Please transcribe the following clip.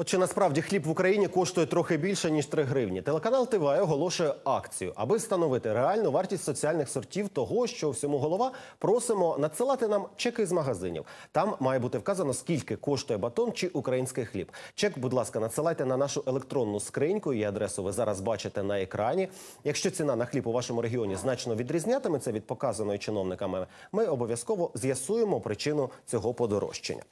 От чи насправді хліб в Україні коштує трохи більше ніж 3 гривні? Телеканал ТВ оголошує акцію, аби встановити реальну вартість соціальних сортів того, що всьому голова просимо надсилати нам чеки з магазинів. Там має бути вказано, скільки коштує батон чи український хліб. Чек, будь ласка, надсилайте на нашу електронну скриньку. Її адресу ви зараз бачите на екрані. Якщо ціна на хліб у вашому регіоні значно відрізнятиметься від показаної чиновниками, ми обов'язково з'ясуємо причину цього подорожчання.